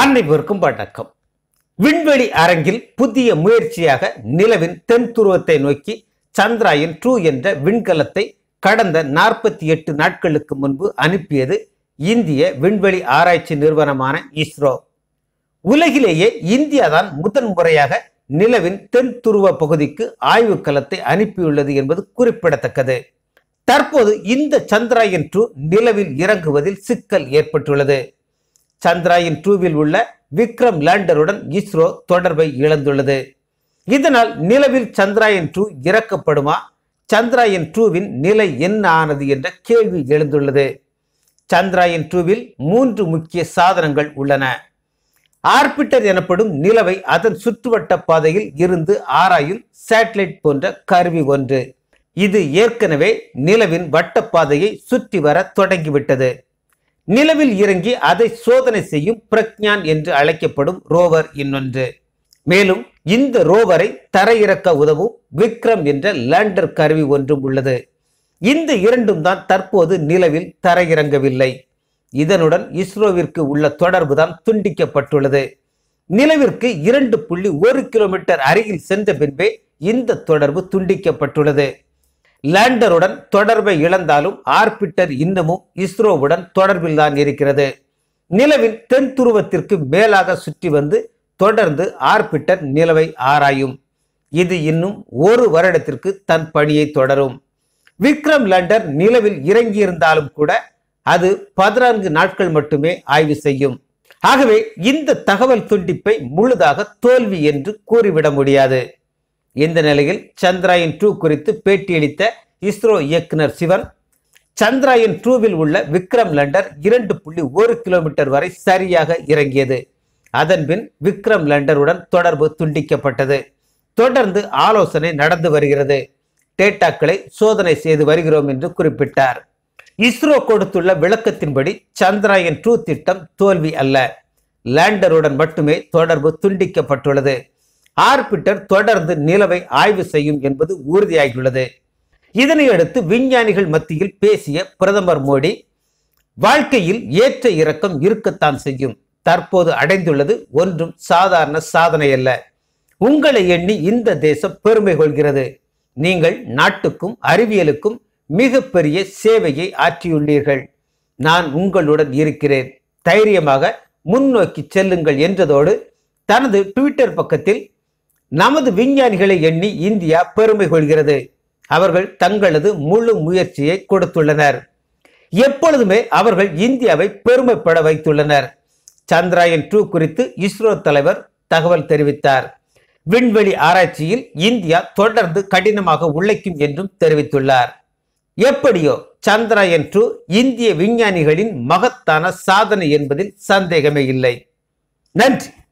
அனைவருக்கும் வணக்கம் விண்வெளி அரங்கில் புதிய முயற்சியாக நிலவின் தென் துருவத்தை நோக்கி சந்திராயன் டூ என்ற விண்கலத்தை கடந்த நாற்பத்தி எட்டு நாட்களுக்கு முன்பு அனுப்பியது இந்திய விண்வெளி ஆராய்ச்சி நிறுவனமான இஸ்ரோ உலகிலேயே இந்தியா தான் முதன் முறையாக நிலவின் தென் துருவ பகுதிக்கு ஆய்வுக்களத்தை அனுப்பியுள்ளது என்பது குறிப்பிடத்தக்கது தற்போது இந்த சந்திராயன் டூ நிலவில் இறங்குவதில் சிக்கல் ஏற்பட்டுள்ளது சந்திராயன் டூவில் உள்ள விக்ரம் லேண்டருடன் இஸ்ரோ தொடர்பை இழந்துள்ளது இதனால் நிலவில் சந்திராயன் டூ இறக்கப்படுமா சந்திராயன் டூவின் நிலை என்ன ஆனது என்ற கேள்வி எழுந்துள்ளது சந்திராயன் டூவில் மூன்று முக்கிய சாதனங்கள் உள்ளன ஆர்பிட்டர் எனப்படும் நிலவை அதன் சுற்றுவட்ட பாதையில் இருந்து ஆராயும் சேட்டலைட் போன்ற கருவி ஒன்று இது ஏற்கனவே நிலவின் வட்டப்பாதையை சுற்றி வர தொடங்கிவிட்டது நிலவில் இறங்கி அதை சோதனை செய்யும் பிரக்ஞான் என்று அழைக்கப்படும் ரோவர் இன்னொன்று மேலும் இந்த ரோவரை தரையிறக்க உதவும் விக்ரம் என்ற லேண்டர் கருவி ஒன்றும் உள்ளது இந்த இரண்டும் தான் தற்போது நிலவில் தரையிறங்கவில்லை இதனுடன் இஸ்ரோவிற்கு உள்ள தொடர்பு தான் துண்டிக்கப்பட்டுள்ளது நிலவிற்கு இரண்டு புள்ளி ஒரு கிலோமீட்டர் அருகில் சென்ற பின்பே இந்த தொடர்பு துண்டிக்கப்பட்டுள்ளது லேண்டருடன் தொடர்பை இழந்தாலும் ஆர்பிட்டர் இன்னமும் இஸ்ரோவுடன் தொடர்பில் தான் இருக்கிறது நிலவின் தென் துருவத்திற்கு மேலாக சுற்றி வந்து தொடர்ந்து ஆர்பிட்டர் நிலவை ஆராயும் இது இன்னும் ஒரு வருடத்திற்கு தன் பணியை தொடரும் விக்ரம் லேண்டர் நிலவில் இறங்கியிருந்தாலும் கூட அது பதினான்கு நாட்கள் மட்டுமே ஆய்வு செய்யும் ஆகவே இந்த தகவல் துண்டிப்பை முழுதாக தோல்வி என்று கூறிவிட முடியாது இந்த நிலையில் சந்திராயன் டூ குறித்து பேட்டியளித்த இஸ்ரோ இயக்குனர் சிவன் சந்திராயன் டூவில் உள்ள விக்ரம் லேண்டர் இரண்டு புள்ளி ஒரு கிலோமீட்டர் வரை சரியாக இறங்கியது அதன்பின் விக்ரம் லேண்டருடன் தொடர்பு துண்டிக்கப்பட்டது தொடர்ந்து ஆலோசனை நடந்து வருகிறது டேட்டாக்களை சோதனை செய்து வருகிறோம் என்று குறிப்பிட்டார் இஸ்ரோ கொடுத்துள்ள விளக்கத்தின்படி சந்திராயன் டூ திட்டம் தோல்வி அல்ல லேண்டருடன் மட்டுமே தொடர்பு துண்டிக்கப்பட்டுள்ளது ஆர்பிட்டர் தொடர்ந்து நிலவை ஆய்வு செய்யும் என்பது உறுதியாகியுள்ளது இதனையடுத்து விஞ்ஞானிகள் மத்தியில் பேசிய பிரதமர் மோடி வாழ்க்கையில் ஏற்ற இறக்கம் இருக்கத்தான் செய்யும் தற்போது அடைந்துள்ளது ஒன்றும் சாதாரண சாதனை அல்ல உங்களை எண்ணி இந்த தேசம் பெருமை கொள்கிறது நீங்கள் நாட்டுக்கும் அறிவியலுக்கும் மிகப்பெரிய சேவையை ஆற்றியுள்ளீர்கள் நான் உங்களுடன் இருக்கிறேன் தைரியமாக முன்னோக்கி செல்லுங்கள் என்றதோடு தனது ட்விட்டர் பக்கத்தில் நமது விஞ்ஞானிகளை எண்ணி இந்தியா பெருமை கொள்கிறது அவர்கள் தங்களது முழு முயற்சியை கொடுத்துள்ளனர் எப்பொழுதுமே அவர்கள் இந்தியாவை பெருமைப்பட வைத்துள்ளனர் சந்திராயன் டூ குறித்து இஸ்ரோ தலைவர் தகவல் தெரிவித்தார் விண்வெளி ஆராய்ச்சியில் இந்தியா தொடர்ந்து கடினமாக உழைக்கும் என்றும் தெரிவித்துள்ளார் எப்படியோ சந்திராயன் டூ இந்திய விஞ்ஞானிகளின் மகத்தான சாதனை என்பதில் சந்தேகமே இல்லை நன்றி